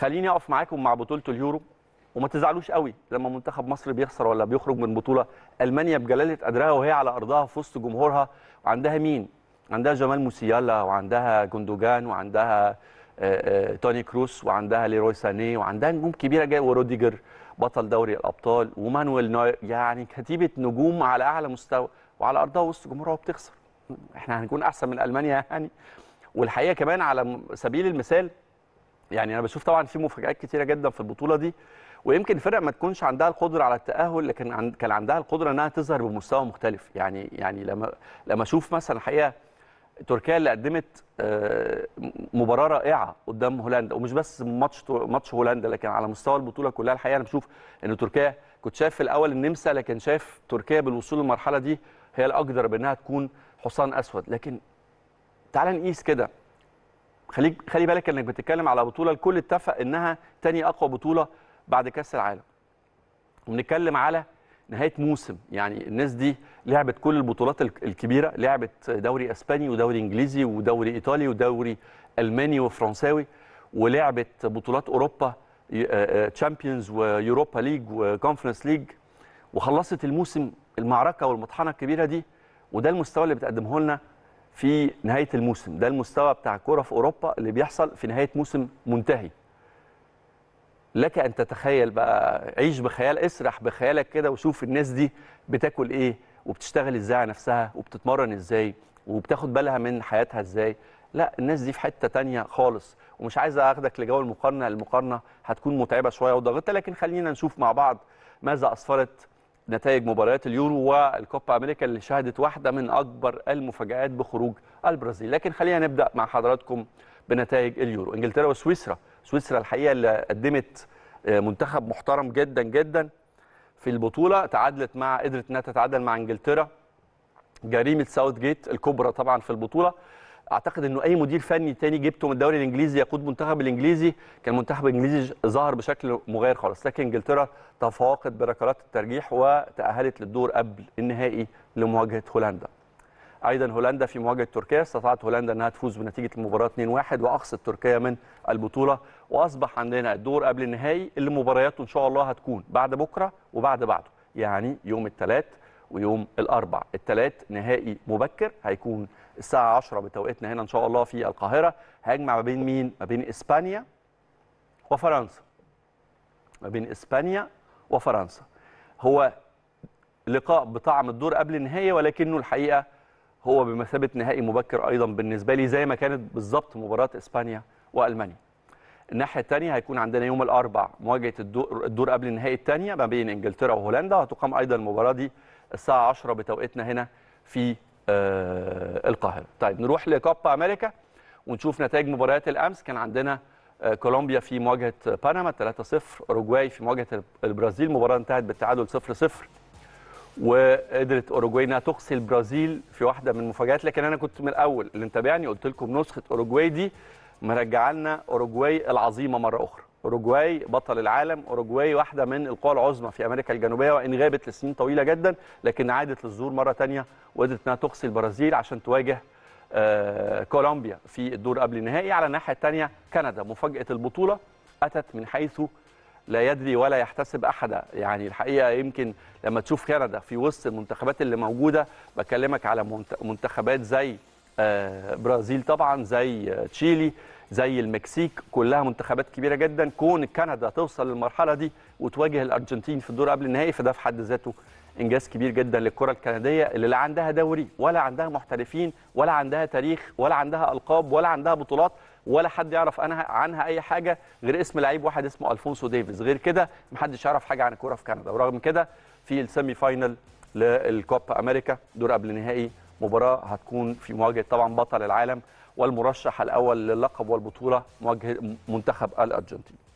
خليني اقف معاكم مع بطوله اليورو وما تزعلوش قوي لما منتخب مصر بيخسر ولا بيخرج من بطوله المانيا بجلاله قدرها وهي على ارضها في وسط جمهورها وعندها مين عندها جمال موسيالا وعندها جندوجان وعندها آه، آه، توني كروس وعندها ليروي ساني وعندها نجوم كبيره جايه وروديجر بطل دوري الابطال ومانويل نوير يعني كتيبه نجوم على اعلى مستوى وعلى ارضها وسط جمهورها وبتخسر احنا هنكون احسن من المانيا يعني والحقيقه كمان على سبيل المثال يعني انا بشوف طبعا في مفاجات كتيره جدا في البطوله دي ويمكن فرق ما تكونش عندها القدره على التاهل لكن كان عندها القدره انها تظهر بمستوى مختلف يعني يعني لما لما اشوف مثلا الحقيقه تركيا اللي قدمت آه، مباراه رائعه قدام هولندا ومش بس ماتش ماتش هولندا لكن على مستوى البطوله كلها الحقيقه انا بشوف ان تركيا كنت شايف في الاول النمسا لكن شايف تركيا بالوصول للمرحله دي هي الاقدر بانها تكون حصان اسود لكن تعال نقيس كده خليك خلي بالك انك بتتكلم على بطوله الكل اتفق انها تاني اقوى بطوله بعد كاس العالم وبنتكلم على نهايه موسم يعني الناس دي لعبت كل البطولات الكبيره لعبت دوري اسباني ودوري انجليزي ودوري ايطالي ودوري الماني وفرنساوي ولعبت بطولات اوروبا تشامبيونز ويوروبا ليج وكونفرنس ليج وخلصت الموسم المعركه والمطحنه الكبيره دي وده المستوى اللي بتقدمه لنا في نهايه الموسم ده المستوى بتاع الكوره في اوروبا اللي بيحصل في نهايه موسم منتهي لك ان تتخيل بقى عيش بخيال اسرح بخيالك كده وشوف الناس دي بتاكل ايه وبتشتغل ازاي على نفسها وبتتمرن ازاي وبتاخد بالها من حياتها ازاي لا الناس دي في حته تانية خالص ومش عايز اخدك لجو المقارنه المقارنه هتكون متعبه شويه وضاغطه لكن خلينا نشوف مع بعض ماذا اسفرت نتائج مباريات اليورو والكوبا امريكا اللي شهدت واحده من اكبر المفاجات بخروج البرازيل لكن خلينا نبدا مع حضراتكم بنتائج اليورو انجلترا وسويسرا سويسرا الحقيقه اللي قدمت آه، منتخب محترم جدا جدا في البطوله تعادلت مع قدرت انها تتعادل مع انجلترا جريمه ساوث جيت الكبرى طبعا في البطوله اعتقد انه اي مدير فني تاني جبته من الدوري الانجليزي يقود منتخب الانجليزي كان المنتخب الانجليزي ظهر بشكل مغاير خالص لكن انجلترا تفوقت بركلات الترجيح وتاهلت للدور قبل النهائي لمواجهه هولندا ايضا هولندا في مواجهه تركيا استطاعت هولندا انها تفوز بنتيجه المباراه 2-1 واقصت تركيا من البطوله واصبح عندنا الدور قبل النهائي اللي مبارياته ان شاء الله هتكون بعد بكره وبعد بعده يعني يوم الثلاث ويوم الاربع الثلاث نهائي مبكر هيكون الساعه 10 بتوقيتنا هنا ان شاء الله في القاهره هيجمع ما بين مين ما بين اسبانيا وفرنسا ما بين اسبانيا وفرنسا هو لقاء بطعم الدور قبل النهايه ولكنه الحقيقه هو بمثابه نهائي مبكر ايضا بالنسبه لي زي ما كانت بالظبط مباراه اسبانيا والمانيا الناحيه الثانيه هيكون عندنا يوم الاربع مواجهه الدور, الدور قبل النهائي الثانيه ما بين انجلترا وهولندا هتقام ايضا المباراه دي الساعه 10 بتوقيتنا هنا في آه، القاهره طيب نروح لكوبا امريكا ونشوف نتائج مباريات الامس كان عندنا آه، كولومبيا في مواجهه بنما 3-0 أوروغواي في مواجهه البرازيل المباراه انتهت بالتعادل 0-0 وقدرت اوروجواي انها تقصي البرازيل في واحده من المفاجات لكن انا كنت من الاول اللي متابعني قلت لكم نسخه اوروجواي دي مرجعه لنا اوروجواي العظيمه مره اخرى اوروجواي بطل العالم اوروجواي واحده من القوى العظمى في امريكا الجنوبيه وان غابت لسنين طويله جدا لكن عادت للظهور مره ثانيه وقدرت انها تقصي البرازيل عشان تواجه آه، كولومبيا في الدور قبل النهائي على الناحيه الثانيه كندا مفاجاه البطوله اتت من حيث لا يدري ولا يحتسب احدا يعني الحقيقه يمكن لما تشوف كندا في وسط المنتخبات اللي موجوده بكلمك على منتخبات زي آه، برازيل طبعا زي آه، تشيلي زي المكسيك كلها منتخبات كبيره جدا كون كندا توصل للمرحله دي وتواجه الارجنتين في الدور قبل النهائي فده في حد ذاته انجاز كبير جدا للكره الكنديه اللي لا عندها دوري ولا عندها محترفين ولا عندها تاريخ ولا عندها القاب ولا عندها بطولات ولا حد يعرف عنها اي حاجه غير اسم لعيب واحد اسمه الفونسو ديفيز غير كده محدش يعرف حاجه عن الكوره في كندا ورغم كده في السيمي فاينل للكوبا امريكا دور قبل نهائي مباراه هتكون في مواجهه طبعا بطل العالم والمرشح الاول للقب والبطوله مواجهه منتخب الارجنتين